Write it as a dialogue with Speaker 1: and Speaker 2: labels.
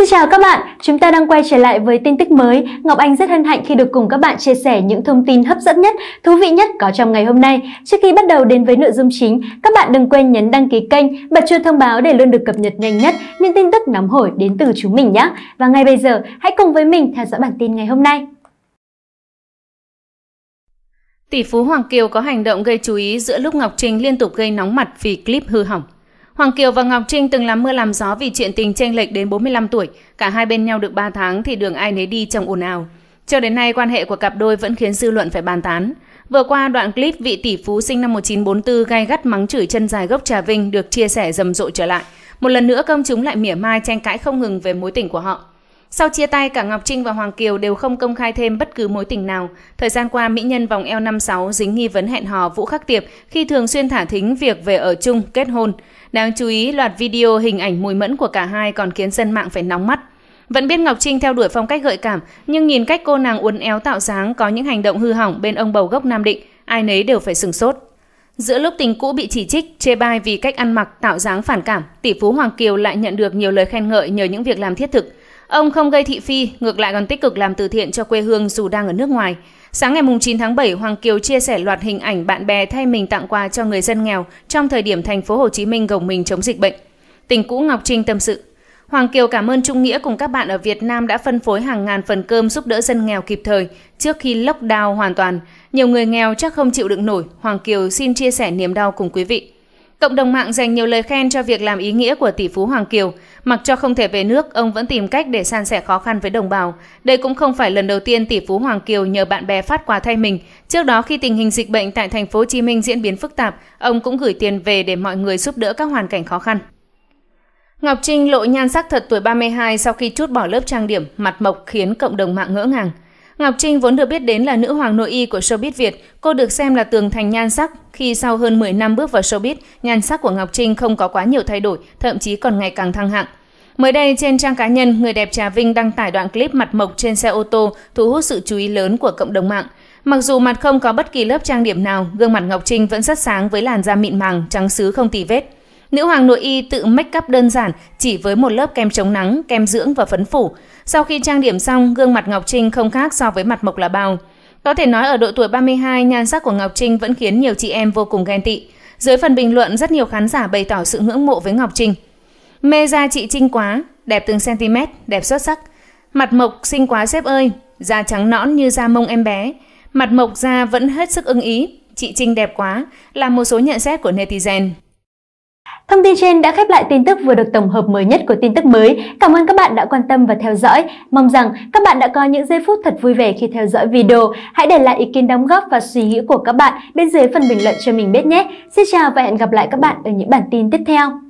Speaker 1: Xin chào các bạn, chúng ta đang quay trở lại với tin tức mới. Ngọc Anh rất hân hạnh khi được cùng các bạn chia sẻ những thông tin hấp dẫn nhất, thú vị nhất có trong ngày hôm nay. Trước khi bắt đầu đến với nội dung chính, các bạn đừng quên nhấn đăng ký kênh, bật chuông thông báo để luôn được cập nhật nhanh nhất những tin tức nóng hổi đến từ chúng mình nhé. Và ngay bây giờ, hãy cùng với mình theo dõi bản tin ngày hôm nay.
Speaker 2: Tỷ phú Hoàng Kiều có hành động gây chú ý giữa lúc Ngọc Trinh liên tục gây nóng mặt vì clip hư hỏng. Hoàng Kiều và Ngọc Trinh từng làm mưa làm gió vì chuyện tình chênh lệch đến 45 tuổi. Cả hai bên nhau được 3 tháng thì đường ai nấy đi trong ồn ào. Cho đến nay, quan hệ của cặp đôi vẫn khiến dư luận phải bàn tán. Vừa qua, đoạn clip vị tỷ phú sinh năm 1944 gai gắt mắng chửi chân dài gốc Trà Vinh được chia sẻ rầm rộ trở lại. Một lần nữa công chúng lại mỉa mai tranh cãi không ngừng về mối tình của họ. Sau chia tay, cả Ngọc Trinh và Hoàng Kiều đều không công khai thêm bất cứ mối tình nào. Thời gian qua, mỹ nhân vòng eo 56 dính nghi vấn hẹn hò Vũ Khắc Tiệp khi thường xuyên thả thính việc về ở chung, kết hôn. Đáng chú ý, loạt video hình ảnh mùi mẫn của cả hai còn khiến dân mạng phải nóng mắt. Vẫn biết Ngọc Trinh theo đuổi phong cách gợi cảm, nhưng nhìn cách cô nàng uốn éo tạo dáng có những hành động hư hỏng bên ông bầu gốc Nam Định, ai nấy đều phải sừng sốt. Giữa lúc tình cũ bị chỉ trích, chê bai vì cách ăn mặc tạo dáng phản cảm, tỷ phú Hoàng Kiều lại nhận được nhiều lời khen ngợi nhờ những việc làm thiết thực. Ông không gây thị phi, ngược lại còn tích cực làm từ thiện cho quê hương dù đang ở nước ngoài. Sáng ngày 9 tháng 7, Hoàng Kiều chia sẻ loạt hình ảnh bạn bè thay mình tặng quà cho người dân nghèo trong thời điểm thành phố Hồ Chí Minh gồng mình chống dịch bệnh. Tình cũ Ngọc Trinh tâm sự. Hoàng Kiều cảm ơn Trung Nghĩa cùng các bạn ở Việt Nam đã phân phối hàng ngàn phần cơm giúp đỡ dân nghèo kịp thời trước khi lockdown hoàn toàn. Nhiều người nghèo chắc không chịu đựng nổi. Hoàng Kiều xin chia sẻ niềm đau cùng quý vị. Cộng đồng mạng dành nhiều lời khen cho việc làm ý nghĩa của tỷ phú Hoàng Kiều. Mặc cho không thể về nước, ông vẫn tìm cách để san sẻ khó khăn với đồng bào. Đây cũng không phải lần đầu tiên tỷ phú Hoàng Kiều nhờ bạn bè phát quà thay mình. Trước đó khi tình hình dịch bệnh tại thành phố Hồ Chí Minh diễn biến phức tạp, ông cũng gửi tiền về để mọi người giúp đỡ các hoàn cảnh khó khăn. Ngọc Trinh lộ nhan sắc thật tuổi 32 sau khi chút bỏ lớp trang điểm, mặt mộc khiến cộng đồng mạng ngỡ ngàng. Ngọc Trinh vốn được biết đến là nữ hoàng nội y của showbiz Việt, cô được xem là tường thành nhan sắc. Khi sau hơn 10 năm bước vào showbiz, nhan sắc của Ngọc Trinh không có quá nhiều thay đổi, thậm chí còn ngày càng thăng hạng. Mới đây trên trang cá nhân, người đẹp Trà Vinh đăng tải đoạn clip mặt mộc trên xe ô tô thu hút sự chú ý lớn của cộng đồng mạng. Mặc dù mặt không có bất kỳ lớp trang điểm nào, gương mặt Ngọc Trinh vẫn rất sáng với làn da mịn màng, trắng sứ không tì vết. Nữ hoàng nội y tự make up đơn giản chỉ với một lớp kem chống nắng, kem dưỡng và phấn phủ. Sau khi trang điểm xong, gương mặt Ngọc Trinh không khác so với mặt Mộc là bao. Có thể nói ở độ tuổi 32, nhan sắc của Ngọc Trinh vẫn khiến nhiều chị em vô cùng ghen tị. Dưới phần bình luận, rất nhiều khán giả bày tỏ sự ngưỡng mộ với Ngọc Trinh. Mê da chị Trinh quá, đẹp từng cm, đẹp xuất sắc. Mặt mộc xinh quá xếp ơi, da trắng nõn như da mông em bé. Mặt mộc da vẫn hết sức ưng ý, chị Trinh đẹp quá, là một số nhận xét của netizen.
Speaker 1: Thông tin trên đã khép lại tin tức vừa được tổng hợp mới nhất của tin tức mới. Cảm ơn các bạn đã quan tâm và theo dõi. Mong rằng các bạn đã có những giây phút thật vui vẻ khi theo dõi video. Hãy để lại ý kiến đóng góp và suy nghĩ của các bạn bên dưới phần bình luận cho mình biết nhé. Xin chào và hẹn gặp lại các bạn ở những bản tin tiếp theo.